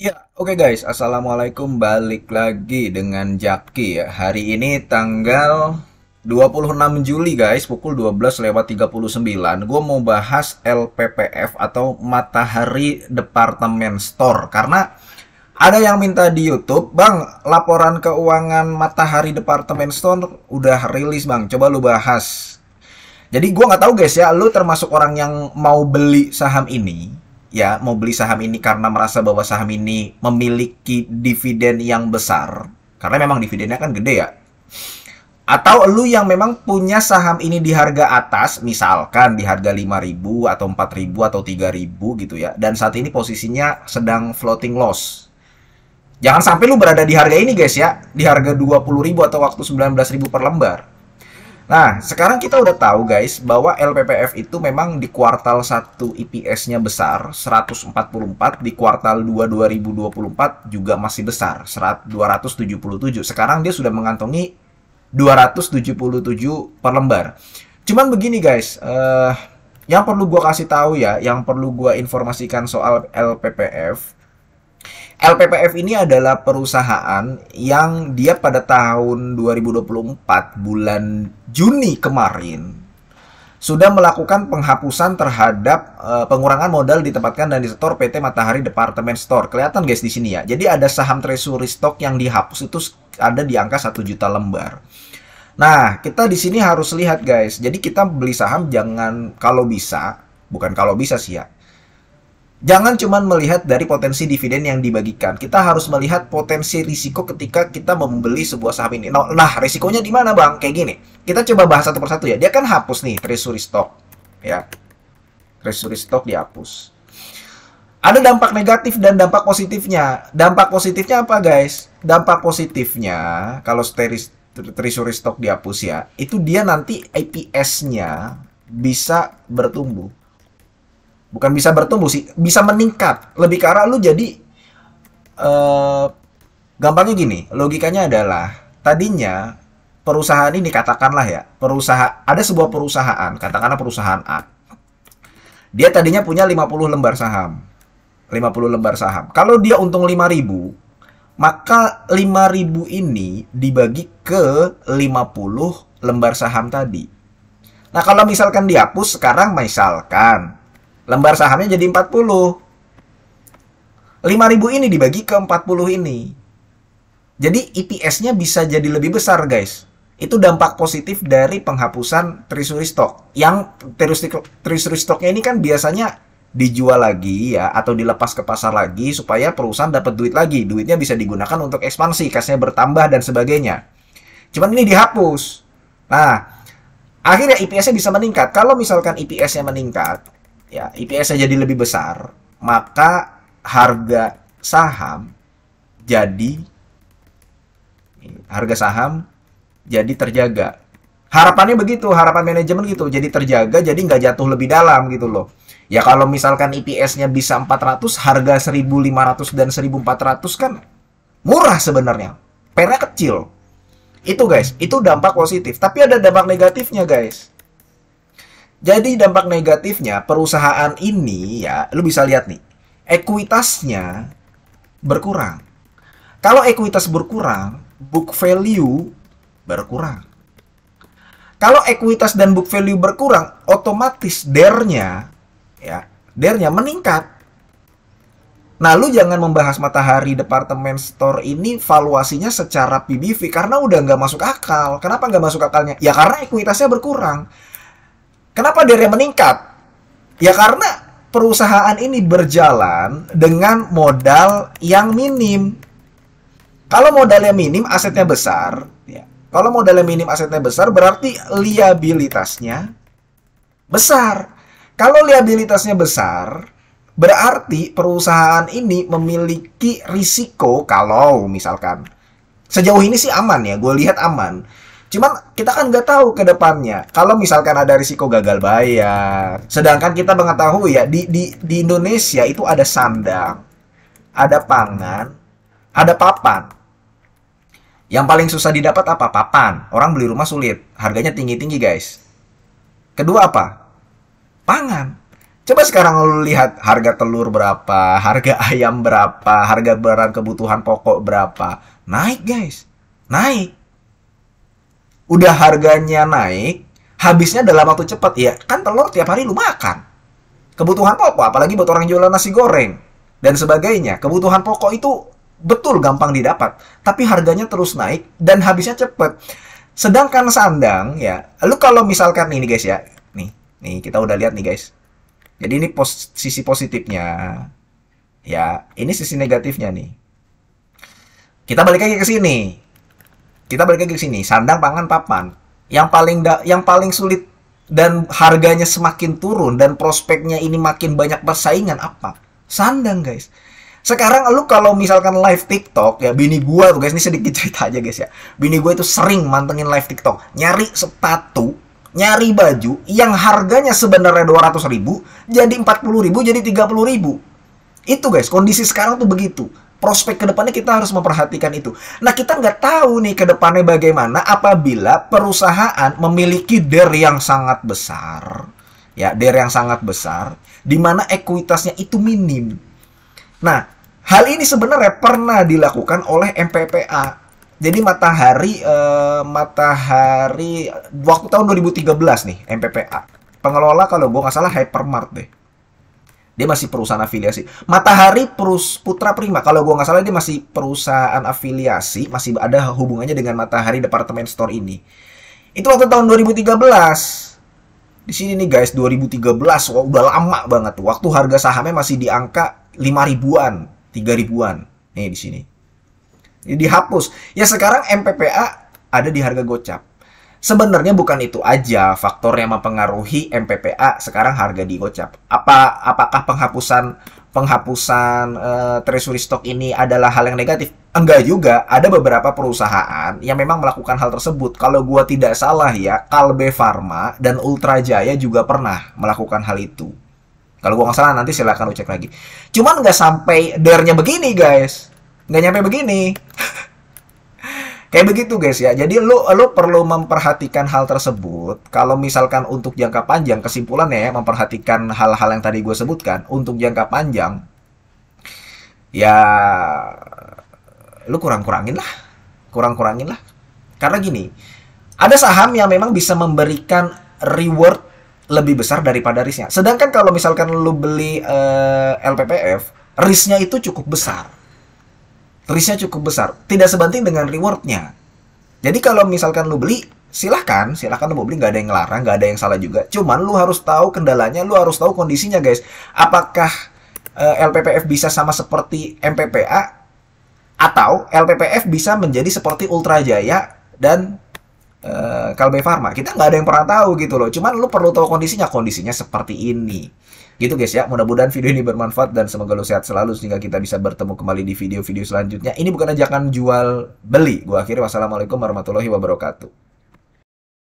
Ya, oke okay guys, Assalamualaikum balik lagi dengan Jakki. ya. Hari ini tanggal 26 Juli guys, pukul 12 lewat 39. Gue mau bahas LPPF atau Matahari Departemen Store. Karena ada yang minta di Youtube, Bang, laporan keuangan Matahari Departemen Store udah rilis bang, coba lu bahas. Jadi gue nggak tahu guys ya, lu termasuk orang yang mau beli saham ini ya mau beli saham ini karena merasa bahwa saham ini memiliki dividen yang besar karena memang dividennya kan gede ya atau lu yang memang punya saham ini di harga atas, misalkan di harga 5000 atau 4000 atau 3000 gitu ya. Dan saat ini posisinya sedang floating loss. Jangan sampai lu berada di harga ini guys ya, di harga 20000 atau waktu 19000 per lembar. Nah, sekarang kita udah tahu guys bahwa LPPF itu memang di kuartal 1 IPS-nya besar 144, di kuartal 2 2024 juga masih besar 277. Sekarang dia sudah mengantongi 277 per lembar. Cuman begini guys, uh, yang perlu gua kasih tahu ya, yang perlu gua informasikan soal LPPF LPPF ini adalah perusahaan yang dia pada tahun 2024 bulan Juni kemarin sudah melakukan penghapusan terhadap uh, pengurangan modal ditempatkan dan disetor PT Matahari Department Store. Kelihatan guys di sini ya. Jadi ada saham treasury stock yang dihapus itu ada di angka 1 juta lembar. Nah, kita di sini harus lihat guys. Jadi kita beli saham jangan kalau bisa, bukan kalau bisa sih ya Jangan cuma melihat dari potensi dividen yang dibagikan. Kita harus melihat potensi risiko ketika kita membeli sebuah saham ini. Nah, nah, risikonya di mana, Bang? Kayak gini. Kita coba bahas satu persatu ya. Dia kan hapus nih treasury stock, ya. Treasury stock dihapus. Ada dampak negatif dan dampak positifnya. Dampak positifnya apa, guys? Dampak positifnya kalau treasury stock dihapus ya, itu dia nanti IPS-nya bisa bertumbuh bukan bisa bertumbuh sih bisa meningkat lebih ke lu jadi uh, gampangnya gini logikanya adalah tadinya perusahaan ini katakanlah ya perusahaan ada sebuah perusahaan katakanlah perusahaan A dia tadinya punya 50 lembar saham 50 lembar saham kalau dia untung 5000 maka 5000 ini dibagi ke 50 lembar saham tadi nah kalau misalkan dihapus sekarang misalkan lembar sahamnya jadi 40. 5000 ini dibagi ke 40 ini. Jadi EPS-nya bisa jadi lebih besar, guys. Itu dampak positif dari penghapusan treasury stock. Yang treasury stocknya ini kan biasanya dijual lagi ya atau dilepas ke pasar lagi supaya perusahaan dapat duit lagi. Duitnya bisa digunakan untuk ekspansi, kasnya bertambah dan sebagainya. Cuman ini dihapus. Nah, akhirnya EPS-nya bisa meningkat. Kalau misalkan EPS-nya meningkat, ya IPS-nya jadi lebih besar, maka harga saham jadi harga saham jadi terjaga. Harapannya begitu, harapan manajemen gitu. Jadi terjaga, jadi nggak jatuh lebih dalam gitu loh. Ya kalau misalkan IPS-nya bisa 400, harga 1500 dan 1400 kan murah sebenarnya. Pernya kecil. Itu guys, itu dampak positif. Tapi ada dampak negatifnya guys. Jadi dampak negatifnya perusahaan ini ya, lu bisa lihat nih, ekuitasnya berkurang. Kalau ekuitas berkurang, book value berkurang. Kalau ekuitas dan book value berkurang, otomatis dernya ya, dernya meningkat. Nah, lu jangan membahas Matahari Departemen Store ini valuasinya secara PBV karena udah nggak masuk akal. Kenapa nggak masuk akalnya? Ya karena ekuitasnya berkurang. Kenapa dare meningkat? Ya karena perusahaan ini berjalan dengan modal yang minim. Kalau modalnya minim, asetnya besar. Ya. Kalau modalnya minim, asetnya besar, berarti liabilitasnya besar. Kalau liabilitasnya besar, berarti perusahaan ini memiliki risiko kalau misalkan sejauh ini sih aman ya, gue lihat aman Cuman kita kan nggak tahu ke depannya. Kalau misalkan ada risiko gagal bayar. Sedangkan kita mengetahui ya di di di Indonesia itu ada sandang, ada pangan, ada papan. Yang paling susah didapat apa? Papan. Orang beli rumah sulit. Harganya tinggi-tinggi, guys. Kedua apa? Pangan. Coba sekarang lu lihat harga telur berapa, harga ayam berapa, harga barang kebutuhan pokok berapa. Naik guys, naik udah harganya naik, habisnya dalam waktu cepat ya. Kan telur tiap hari lu makan. Kebutuhan pokok, apalagi buat orang jualan nasi goreng dan sebagainya. Kebutuhan pokok itu betul gampang didapat, tapi harganya terus naik dan habisnya cepat Sedangkan sandang ya, lu kalau misalkan nih, nih guys ya, nih, nih kita udah lihat nih guys. Jadi ini pos sisi positifnya. Ya, ini sisi negatifnya nih. Kita balik lagi ke sini kita balik lagi ke sini sandang pangan papan yang paling da yang paling sulit dan harganya semakin turun dan prospeknya ini makin banyak persaingan apa sandang guys sekarang lu kalau misalkan live TikTok ya bini gua tuh guys ini sedikit cerita aja guys ya. Bini gua itu sering mantengin live TikTok, nyari sepatu, nyari baju yang harganya sebenarnya 200 ribu jadi 40 ribu jadi 30 Itu guys, kondisi sekarang tuh begitu prospek kedepannya kita harus memperhatikan itu. Nah kita nggak tahu nih kedepannya bagaimana apabila perusahaan memiliki der yang sangat besar, ya der yang sangat besar, di mana ekuitasnya itu minim. Nah hal ini sebenarnya pernah dilakukan oleh MPPA. Jadi matahari eh, matahari waktu tahun 2013 nih MPPA pengelola kalau gue nggak salah Hypermart deh dia masih perusahaan afiliasi. Matahari Perus Putra Prima, kalau gue nggak salah dia masih perusahaan afiliasi, masih ada hubungannya dengan Matahari Departemen Store ini. Itu waktu tahun 2013. Di sini nih guys, 2013, wah udah lama banget. Waktu harga sahamnya masih di angka 5 ribuan, 3 ribuan. Nih di sini. Dihapus. Ya sekarang MPPA ada di harga gocap. Sebenarnya bukan itu aja faktor yang mempengaruhi MPPA sekarang harga di Gocap. Apa apakah penghapusan penghapusan uh, treasury stock ini adalah hal yang negatif? Enggak juga, ada beberapa perusahaan yang memang melakukan hal tersebut. Kalau gua tidak salah ya, Kalbe Farma dan Ultra Jaya juga pernah melakukan hal itu. Kalau gua nggak salah nanti silahkan cek lagi. Cuman nggak sampai dernya begini guys, nggak nyampe begini. Kayak begitu guys ya. Jadi lo lo perlu memperhatikan hal tersebut. Kalau misalkan untuk jangka panjang kesimpulannya ya memperhatikan hal-hal yang tadi gue sebutkan untuk jangka panjang ya lo kurang-kurangin lah. Kurang-kurangin lah. Karena gini, ada saham yang memang bisa memberikan reward lebih besar daripada risknya. Sedangkan kalau misalkan lo beli uh, eh, LPPF, risknya itu cukup besar risknya cukup besar. Tidak sebanding dengan rewardnya. Jadi kalau misalkan lu beli, silahkan, silahkan lu mau beli, nggak ada yang ngelarang, nggak ada yang salah juga. Cuman lu harus tahu kendalanya, lu harus tahu kondisinya guys. Apakah uh, eh, LPPF bisa sama seperti MPPA? Atau LPPF bisa menjadi seperti Ultra Jaya dan Eh, Kalbe Farma. Kita nggak ada yang pernah tahu gitu loh. Cuman lu perlu tahu kondisinya. Kondisinya seperti ini. Gitu guys ya. Mudah-mudahan video ini bermanfaat dan semoga lu sehat selalu sehingga kita bisa bertemu kembali di video-video selanjutnya. Ini bukan ajakan jual beli. Gua akhiri wassalamualaikum warahmatullahi wabarakatuh.